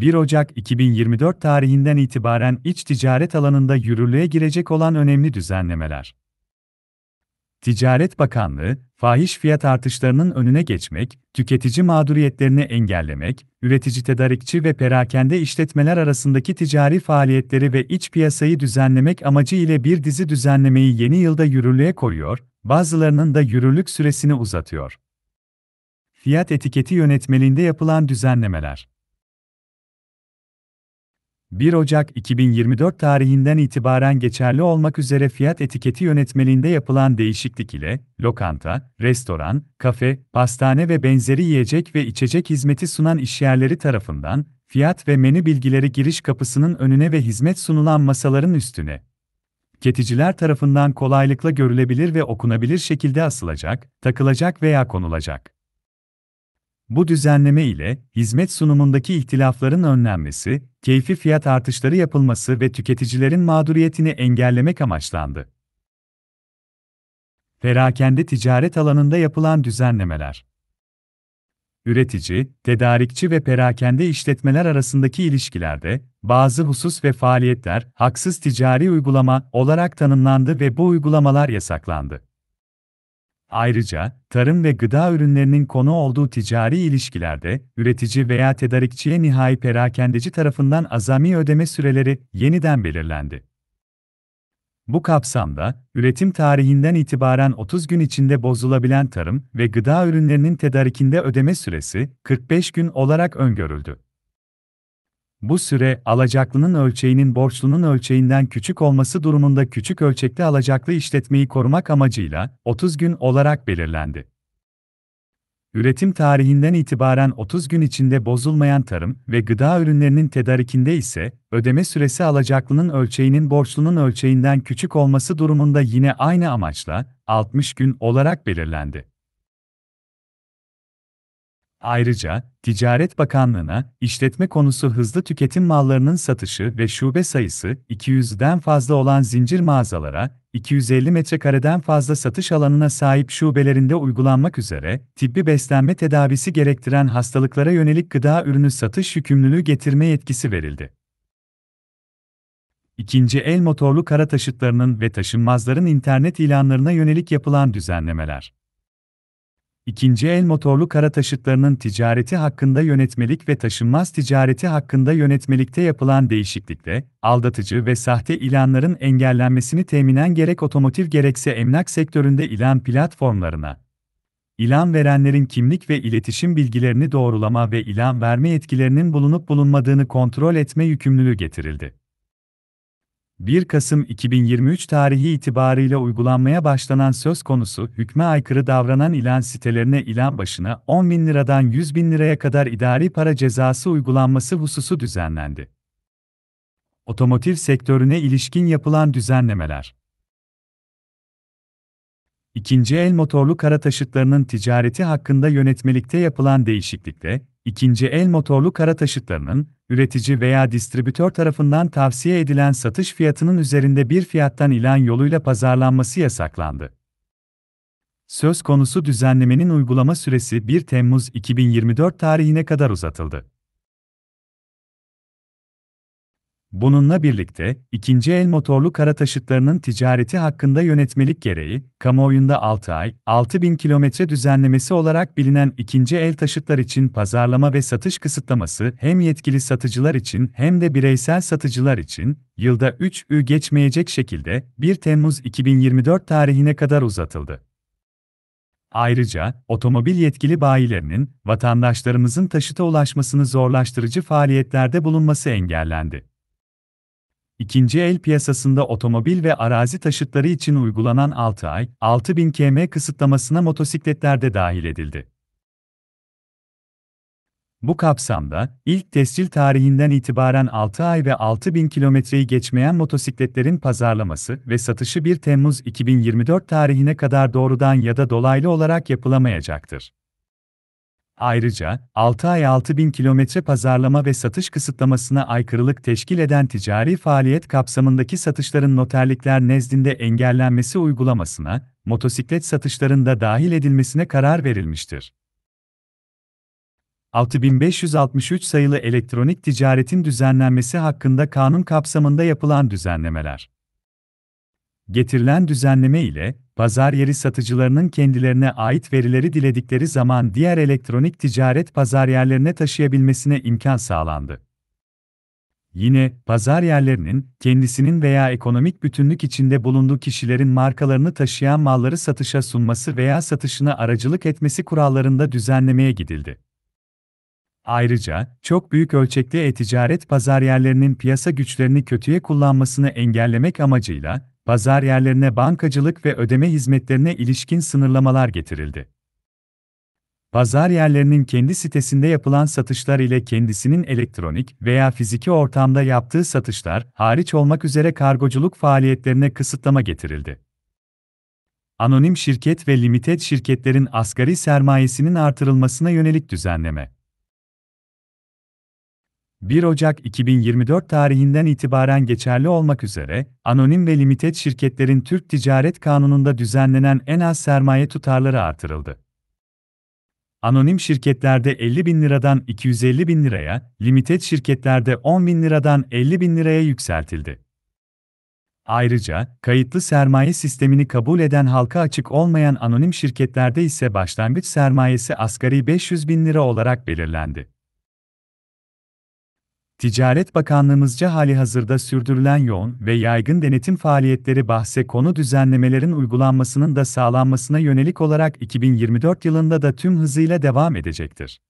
1 Ocak 2024 tarihinden itibaren iç ticaret alanında yürürlüğe girecek olan önemli düzenlemeler. Ticaret Bakanlığı, fahiş fiyat artışlarının önüne geçmek, tüketici mağduriyetlerini engellemek, üretici tedarikçi ve perakende işletmeler arasındaki ticari faaliyetleri ve iç piyasayı düzenlemek amacı ile bir dizi düzenlemeyi yeni yılda yürürlüğe koyuyor, bazılarının da yürürlük süresini uzatıyor. Fiyat etiketi yönetmeliğinde yapılan düzenlemeler 1 Ocak 2024 tarihinden itibaren geçerli olmak üzere fiyat etiketi yönetmeliğinde yapılan değişiklik ile lokanta, restoran, kafe, pastane ve benzeri yiyecek ve içecek hizmeti sunan işyerleri tarafından fiyat ve menü bilgileri giriş kapısının önüne ve hizmet sunulan masaların üstüne tüketiciler tarafından kolaylıkla görülebilir ve okunabilir şekilde asılacak, takılacak veya konulacak. Bu düzenleme ile hizmet sunumundaki ihtilafların önlenmesi, keyfi fiyat artışları yapılması ve tüketicilerin mağduriyetini engellemek amaçlandı. Perakende ticaret alanında yapılan düzenlemeler üretici, tedarikçi ve perakende işletmeler arasındaki ilişkilerde bazı husus ve faaliyetler haksız ticari uygulama olarak tanımlandı ve bu uygulamalar yasaklandı. Ayrıca, tarım ve gıda ürünlerinin konu olduğu ticari ilişkilerde, üretici veya tedarikçiye nihai perakendeci tarafından azami ödeme süreleri yeniden belirlendi. Bu kapsamda, üretim tarihinden itibaren 30 gün içinde bozulabilen tarım ve gıda ürünlerinin tedarikinde ödeme süresi 45 gün olarak öngörüldü. Bu süre, alacaklının ölçeğinin borçlunun ölçeğinden küçük olması durumunda küçük ölçekli alacaklı işletmeyi korumak amacıyla 30 gün olarak belirlendi. Üretim tarihinden itibaren 30 gün içinde bozulmayan tarım ve gıda ürünlerinin tedarikinde ise ödeme süresi alacaklının ölçeğinin borçlunun ölçeğinden küçük olması durumunda yine aynı amaçla 60 gün olarak belirlendi. Ayrıca, Ticaret Bakanlığı'na, işletme konusu hızlı tüketim mallarının satışı ve şube sayısı 200'den fazla olan zincir mağazalara, 250 metrekareden fazla satış alanına sahip şubelerinde uygulanmak üzere, tibbi beslenme tedavisi gerektiren hastalıklara yönelik gıda ürünü satış yükümlülüğü getirme yetkisi verildi İkinci el motorlu kara taşıtlarının ve taşınmazların internet ilanlarına yönelik yapılan düzenlemeler. İkinci el motorlu kara taşıtlarının ticareti hakkında yönetmelik ve taşınmaz ticareti hakkında yönetmelikte yapılan değişiklikle, aldatıcı ve sahte ilanların engellenmesini teminen gerek otomotiv gerekse emlak sektöründe ilan platformlarına, ilan verenlerin kimlik ve iletişim bilgilerini doğrulama ve ilan verme yetkilerinin bulunup bulunmadığını kontrol etme yükümlülüğü getirildi. 1 Kasım 2023 tarihi itibarıyla uygulanmaya başlanan söz konusu hükme aykırı davranan ilan sitelerine ilan başına 10 bin liradan 100 bin liraya kadar idari para cezası uygulanması hususu düzenlendi. Otomotiv sektörüne ilişkin yapılan düzenlemeler İkinci el motorlu kara taşıtlarının ticareti hakkında yönetmelikte yapılan değişiklikte, ikinci el motorlu kara taşıtlarının, üretici veya distribütör tarafından tavsiye edilen satış fiyatının üzerinde bir fiyattan ilan yoluyla pazarlanması yasaklandı. Söz konusu düzenlemenin uygulama süresi 1 Temmuz 2024 tarihine kadar uzatıldı. Bununla birlikte, ikinci el motorlu kara taşıtlarının ticareti hakkında yönetmelik gereği, kamuoyunda 6 ay, 6 bin kilometre düzenlemesi olarak bilinen ikinci el taşıtlar için pazarlama ve satış kısıtlaması hem yetkili satıcılar için hem de bireysel satıcılar için, yılda 3 ü geçmeyecek şekilde 1 Temmuz 2024 tarihine kadar uzatıldı. Ayrıca, otomobil yetkili bayilerinin, vatandaşlarımızın taşıta ulaşmasını zorlaştırıcı faaliyetlerde bulunması engellendi. İkinci el piyasasında otomobil ve arazi taşıtları için uygulanan 6 ay, 6000 km kısıtlamasına motosikletler de dahil edildi. Bu kapsamda, ilk tescil tarihinden itibaren 6 ay ve 6000 kilometreyi geçmeyen motosikletlerin pazarlaması ve satışı 1 Temmuz 2024 tarihine kadar doğrudan ya da dolaylı olarak yapılamayacaktır. Ayrıca, 6 ay 6 bin kilometre pazarlama ve satış kısıtlamasına aykırılık teşkil eden ticari faaliyet kapsamındaki satışların noterlikler nezdinde engellenmesi uygulamasına, motosiklet satışlarında dahil edilmesine karar verilmiştir. 6563 sayılı elektronik ticaretin düzenlenmesi hakkında kanun kapsamında yapılan düzenlemeler. Getirilen düzenleme ile pazar yeri satıcılarının kendilerine ait verileri diledikleri zaman diğer elektronik ticaret pazar yerlerine taşıyabilmesine imkan sağlandı. Yine, pazar yerlerinin, kendisinin veya ekonomik bütünlük içinde bulunduğu kişilerin markalarını taşıyan malları satışa sunması veya satışına aracılık etmesi kurallarında düzenlemeye gidildi. Ayrıca, çok büyük ölçekli e-ticaret pazar yerlerinin piyasa güçlerini kötüye kullanmasını engellemek amacıyla, pazar yerlerine bankacılık ve ödeme hizmetlerine ilişkin sınırlamalar getirildi. Pazar yerlerinin kendi sitesinde yapılan satışlar ile kendisinin elektronik veya fiziki ortamda yaptığı satışlar hariç olmak üzere kargoculuk faaliyetlerine kısıtlama getirildi. Anonim şirket ve limited şirketlerin asgari sermayesinin artırılmasına yönelik düzenleme 1 Ocak 2024 tarihinden itibaren geçerli olmak üzere, anonim ve limited şirketlerin Türk Ticaret Kanunu'nda düzenlenen en az sermaye tutarları artırıldı. Anonim şirketlerde 50 bin liradan 250 bin liraya, limited şirketlerde 10 bin liradan 50 bin liraya yükseltildi. Ayrıca, kayıtlı sermaye sistemini kabul eden halka açık olmayan anonim şirketlerde ise başlangıç sermayesi asgari 500 bin lira olarak belirlendi. Ticaret Bakanlığımızca hali hazırda sürdürülen yoğun ve yaygın denetim faaliyetleri bahse konu düzenlemelerin uygulanmasının da sağlanmasına yönelik olarak 2024 yılında da tüm hızıyla devam edecektir.